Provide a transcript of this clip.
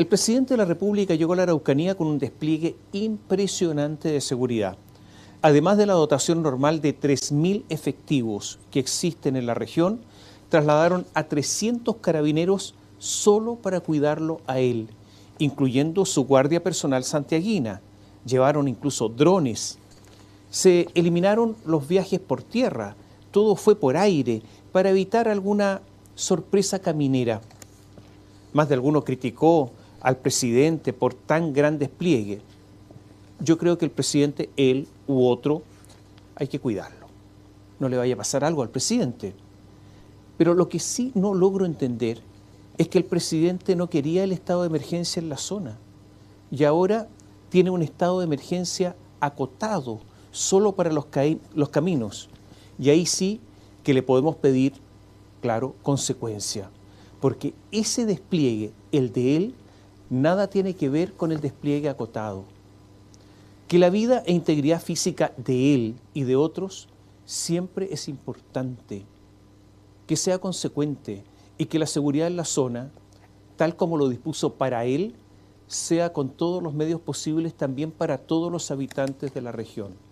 El presidente de la República llegó a la Araucanía con un despliegue impresionante de seguridad. Además de la dotación normal de 3.000 efectivos que existen en la región, trasladaron a 300 carabineros solo para cuidarlo a él, incluyendo su guardia personal santiaguina. Llevaron incluso drones. Se eliminaron los viajes por tierra, todo fue por aire, para evitar alguna sorpresa caminera. Más de alguno criticó al presidente por tan gran despliegue, yo creo que el presidente, él u otro, hay que cuidarlo. No le vaya a pasar algo al presidente. Pero lo que sí no logro entender es que el presidente no quería el estado de emergencia en la zona y ahora tiene un estado de emergencia acotado solo para los, caminos. Y ahí sí que le podemos pedir, claro, consecuencia, porque ese despliegue, el de él, nada tiene que ver con el despliegue acotado. Que la vida e integridad física de él y de otros siempre es importante, que sea consecuente y que la seguridad en la zona, tal como lo dispuso para él, sea con todos los medios posibles también para todos los habitantes de la región.